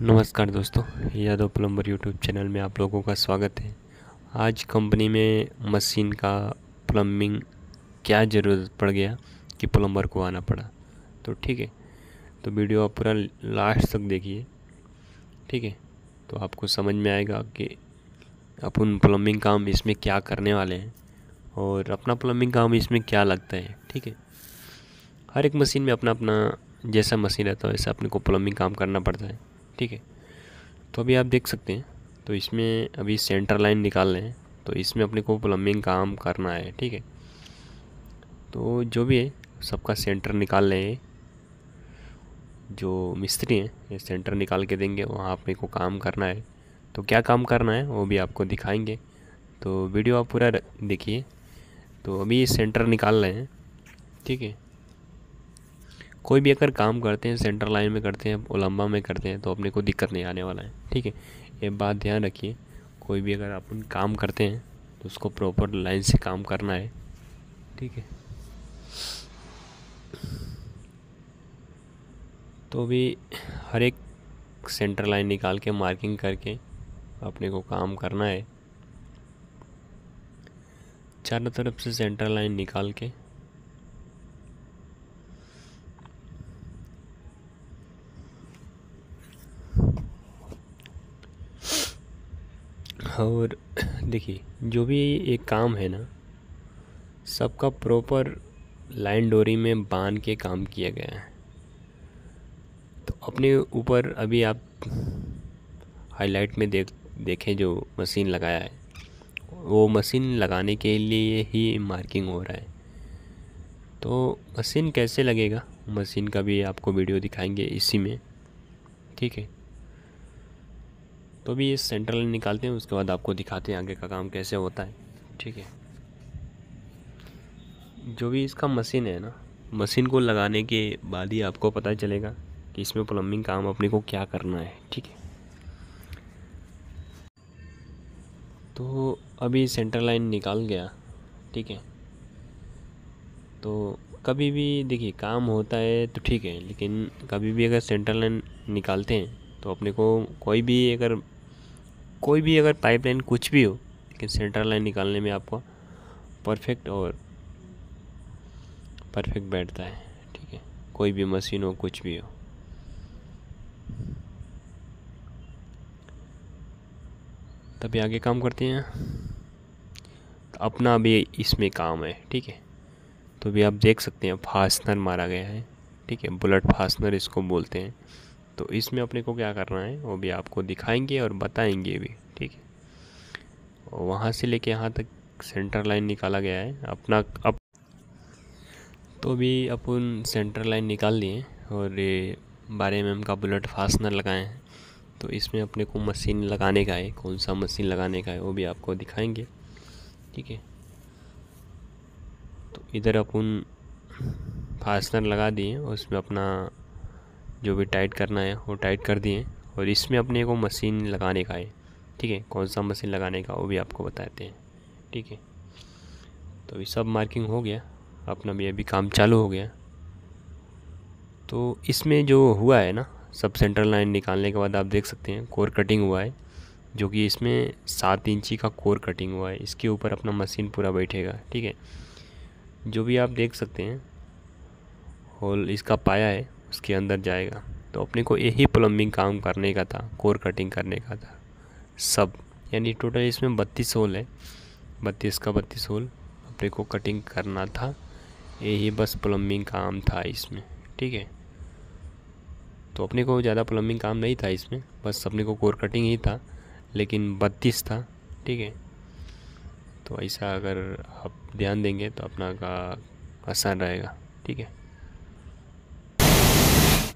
नमस्कार दोस्तों Yadav plumber YouTube channel में आप लोगों का स्वागत है आज कंपनी में मशीन का प्लम्बिंग क्या ज़रूरत पड़ गया कि प्लम्बर को आना पड़ा तो ठीक है तो वीडियो आप पूरा लास्ट तक देखिए ठीक है तो आपको समझ में आएगा कि अपन प्लम्बिंग काम इसमें क्या करने वाले हैं और अपना प्लम्बिंग काम इसमें क्या लगता है ठीक है हर एक मशीन में अपना अपना जैसा मशीन रहता है वैसा अपने को प्लम्बिंग काम करना पड़ता है ठीक है तो अभी आप देख सकते हैं तो इसमें अभी सेंटर लाइन निकाल रहे हैं तो इसमें अपने को प्लम्बिंग काम करना है ठीक है तो जो भी है सबका सेंटर निकाल रहे हैं जो मिस्त्री हैं ये सेंटर निकाल के देंगे वहाँ अपने को काम करना है तो क्या काम करना है वो भी आपको दिखाएंगे तो वीडियो आप पूरा देखिए तो अभी सेंटर निकाल रहे हैं ठीक है कोई भी अगर काम करते हैं सेंटर लाइन में करते हैं ओलंबा में करते हैं तो अपने को दिक्कत नहीं आने वाला है ठीक है ये बात ध्यान रखिए कोई भी अगर अपन काम करते हैं तो उसको प्रॉपर लाइन से काम करना है ठीक है तो भी हर एक सेंटर लाइन निकाल के मार्किंग करके अपने को काम करना है चारों तरफ से सेंटर लाइन निकाल के और देखिए जो भी एक काम है ना सबका प्रॉपर लाइन डोरी में बांध के काम किया गया है तो अपने ऊपर अभी आप हाईलाइट में देख देखें जो मशीन लगाया है वो मशीन लगाने के लिए ही मार्किंग हो रहा है तो मशीन कैसे लगेगा मशीन का भी आपको वीडियो दिखाएंगे इसी में ठीक है तो अभी ये सेंटर लाइन निकालते हैं उसके बाद आपको दिखाते हैं आगे का काम कैसे होता है ठीक है जो भी इसका मशीन है ना मशीन को लगाने के बाद ही आपको पता चलेगा कि इसमें प्लम्बिंग काम अपने को क्या करना है ठीक है तो अभी सेंटर लाइन निकाल गया ठीक है तो कभी भी देखिए काम होता है तो ठीक है लेकिन कभी भी अगर सेंटर लाइन निकालते हैं तो अपने को कोई भी अगर कोई भी अगर पाइपलाइन कुछ भी हो लेकिन सेंटर लाइन निकालने में आपको परफेक्ट और परफेक्ट बैठता है ठीक है कोई भी मशीन हो कुछ भी हो तभी आगे काम करते हैं तो अपना भी इसमें काम है ठीक है तो भी आप देख सकते हैं फास्टनर मारा गया है ठीक है बुलेट फास्टनर इसको बोलते हैं तो इसमें अपने को क्या करना है वो भी आपको दिखाएंगे और बताएंगे भी ठीक है वहाँ से लेके यहाँ तक सेंटर लाइन निकाला गया है अपना अप तो भी अपन सेंटर लाइन निकाल लिए और ये बारह एम का बुलेट फास्टनर लगाए हैं तो इसमें अपने को मशीन लगाने का है कौन सा मशीन लगाने का है वो भी आपको दिखाएंगे ठीक है तो इधर अपन फास्टनर लगा दिए उसमें अपना जो भी टाइट करना है वो टाइट कर दिए और इसमें अपने को मशीन लगाने का है ठीक है कौन सा मशीन लगाने का वो भी आपको बताते हैं ठीक है तो अभी सब मार्किंग हो गया अपना भी अभी काम चालू हो गया तो इसमें जो हुआ है ना सब सेंट्रल लाइन निकालने के बाद आप देख सकते हैं कोर कटिंग हुआ है जो कि इसमें सात इंची का कोर कटिंग हुआ है इसके ऊपर अपना मशीन पूरा बैठेगा ठीक है जो भी आप देख सकते हैं होल इसका पाया है उसके अंदर जाएगा तो अपने को यही प्लम्बिंग काम करने का था कोर कटिंग करने का था सब यानी टोटल इसमें बत्तीस होल है बत्तीस का बत्तीस होल अपने को कटिंग करना था यही बस प्लम्बिंग काम था इसमें ठीक है तो अपने को ज़्यादा प्लम्बिंग काम नहीं था इसमें बस अपने को कोर कटिंग ही था लेकिन बत्तीस था ठीक है तो ऐसा अगर आप ध्यान देंगे तो अपना का आसान रहेगा ठीक है